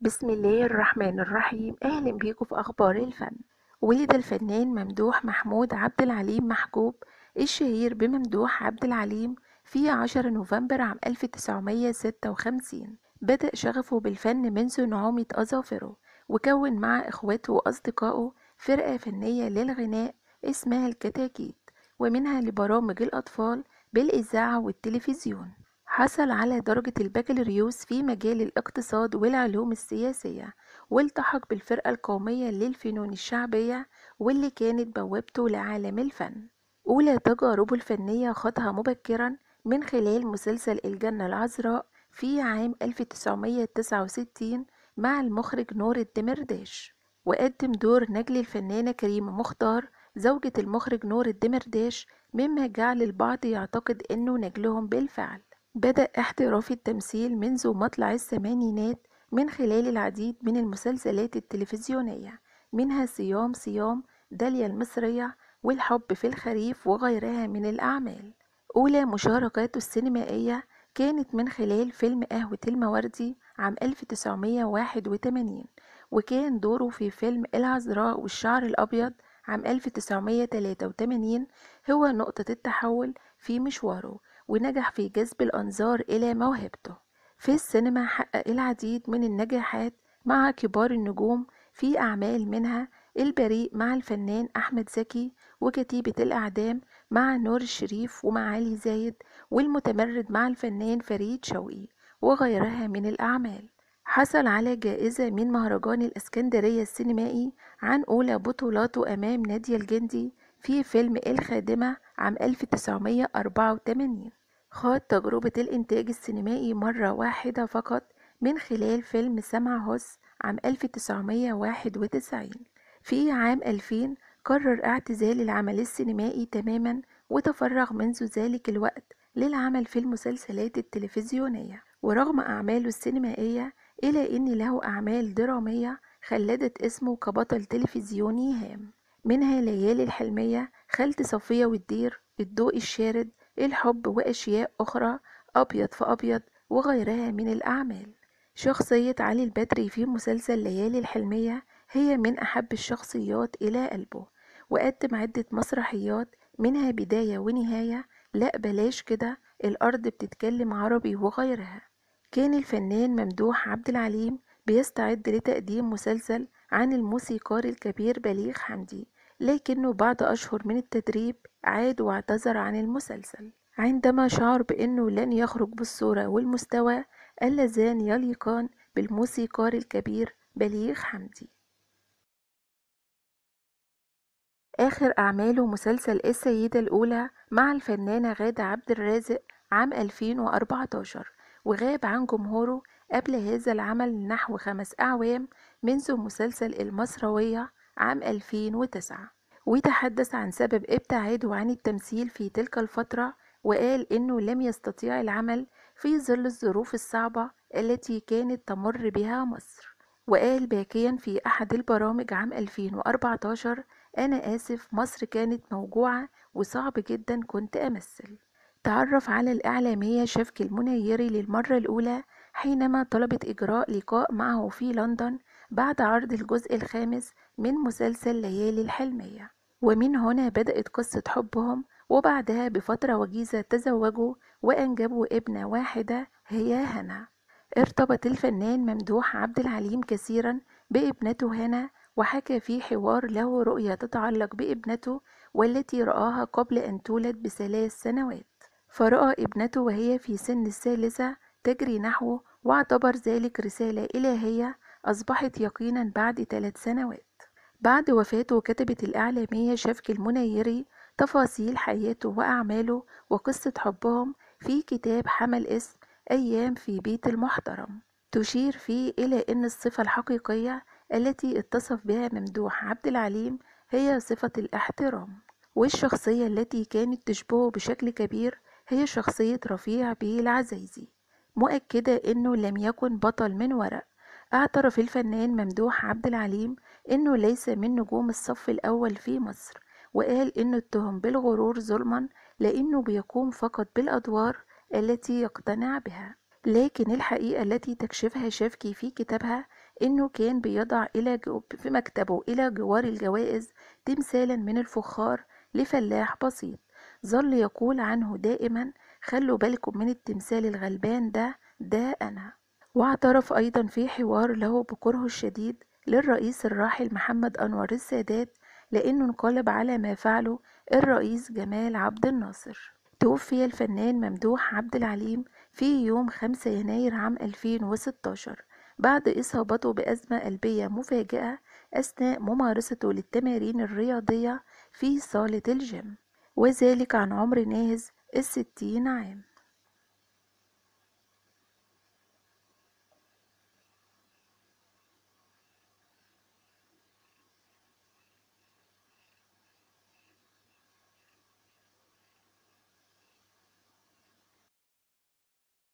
بسم الله الرحمن الرحيم اهلا بيكم في اخبار الفن ولد الفنان ممدوح محمود عبد العليم محجوب الشهير بممدوح عبد العليم في 10 نوفمبر عام 1956 بدأ شغفه بالفن منذ نعومة أظافره وكون مع إخواته وأصدقائه فرقة فنية للغناء اسمها الكتاكيت ومنها لبرامج الأطفال بالإذاعة والتلفزيون حصل على درجة البكالوريوس في مجال الاقتصاد والعلوم السياسية والتحق بالفرقة القومية للفنون الشعبية واللي كانت بوابته لعالم الفن أولى تجاربه الفنية خاضها مبكرا من خلال مسلسل الجنة العذراء في عام 1969 مع المخرج نور الدمرداش وقدم دور نجل الفنانة كريمة مختار زوجة المخرج نور الدمرداش مما جعل البعض يعتقد أنه نجلهم بالفعل بدأ احتراف التمثيل منذ مطلع الثمانينات من خلال العديد من المسلسلات التلفزيونية منها صيام صيام داليا المصرية والحب في الخريف وغيرها من الأعمال أولى مشاركاته السينمائية كانت من خلال فيلم قهوة المواردي عام 1981 وكان دوره في فيلم العذراء والشعر الأبيض عام 1983 هو نقطة التحول في مشواره ونجح في جذب الأنظار إلى موهبته في السينما حقق العديد من النجاحات مع كبار النجوم في أعمال منها البريء مع الفنان أحمد زكي وكتيبة الإعدام مع نور الشريف ومعالي زايد والمتمرد مع الفنان فريد شوقي وغيرها من الأعمال حصل على جائزة من مهرجان الإسكندرية السينمائي عن أولى بطولاته أمام نادية الجندي في فيلم الخادمة عام 1984 خاض تجربة الإنتاج السينمائي مرة واحدة فقط من خلال فيلم سمع هوس عام 1991 في عام 2000 قرر اعتزال العمل السينمائي تماما وتفرغ منذ ذلك الوقت للعمل في المسلسلات التلفزيونية ورغم أعماله السينمائية إلا أن له أعمال درامية خلدت اسمه كبطل تلفزيوني هام منها ليالي الحلمية خلت صفية والدير الضوء الشارد الحب وأشياء أخرى أبيض في أبيض وغيرها من الأعمال شخصية علي البدري في مسلسل ليالي الحلمية هي من أحب الشخصيات إلى قلبه وقدم عدة مسرحيات منها بداية ونهاية لا بلاش كده الأرض بتتكلم عربي وغيرها كان الفنان ممدوح عبد العليم بيستعد لتقديم مسلسل عن الموسيقار الكبير بليغ حمدي لكنه بعد أشهر من التدريب عاد واعتذر عن المسلسل عندما شعر بأنه لن يخرج بالصورة والمستوى اللذان يليقان بالموسيقار الكبير بليغ حمدي آخر أعماله مسلسل السيدة الأولى مع الفنانة غادة عبد الرازق عام 2014 وغاب عن جمهوره قبل هذا العمل نحو خمس أعوام منذ مسلسل المصروية عام 2009 وتحدث عن سبب ابتعاده عن التمثيل في تلك الفترة وقال إنه لم يستطيع العمل في ظل الظروف الصعبة التي كانت تمر بها مصر وقال باكيا في أحد البرامج عام 2014 أنا آسف مصر كانت موجوعة وصعب جدا كنت أمثل تعرف على الإعلامية شفك المنيري للمرة الأولى حينما طلبت إجراء لقاء معه في لندن بعد عرض الجزء الخامس من مسلسل ليالي الحلمية ومن هنا بدأت قصة حبهم وبعدها بفترة وجيزة تزوجوا وأنجبوا ابنة واحدة هي هنا ارتبط الفنان ممدوح عبد العليم كثيرا بابنته هنا وحكى في حوار له رؤية تتعلق بابنته والتي رآها قبل أن تولد بثلاث سنوات فرأى ابنته وهي في سن الثالثة تجري نحوه واعتبر ذلك رسالة إلهية أصبحت يقينا بعد ثلاث سنوات بعد وفاته كتبت الإعلامية شفك المنيري تفاصيل حياته وأعماله وقصة حبهم في كتاب حمل اسم أيام في بيت المحترم تشير فيه إلى أن الصفة الحقيقية التي اتصف بها ممدوح عبد العليم هي صفة الاحترام والشخصية التي كانت تشبهه بشكل كبير هي شخصية رفيع بيه العزيزي مؤكدة أنه لم يكن بطل من ورق اعترف الفنان ممدوح عبد العليم إنه ليس من نجوم الصف الأول في مصر وقال إنه اتهم بالغرور ظلما لأنه بيقوم فقط بالأدوار التي يقتنع بها لكن الحقيقة التي تكشفها شافكي في كتابها إنه كان بيضع إلى في مكتبه إلى جوار الجوائز تمثالا من الفخار لفلاح بسيط ظل يقول عنه دائما خلوا بالكم من التمثال الغلبان ده ده أنا واعترف أيضا في حوار له بكرهه الشديد للرئيس الراحل محمد أنور السادات لأنه انقلب على ما فعله الرئيس جمال عبد الناصر توفي الفنان ممدوح عبد العليم في يوم 5 يناير عام 2016 بعد إصابته بأزمة قلبية مفاجئة أثناء ممارسته للتمارين الرياضية في صالة الجيم وذلك عن عمر ناهز الستين عام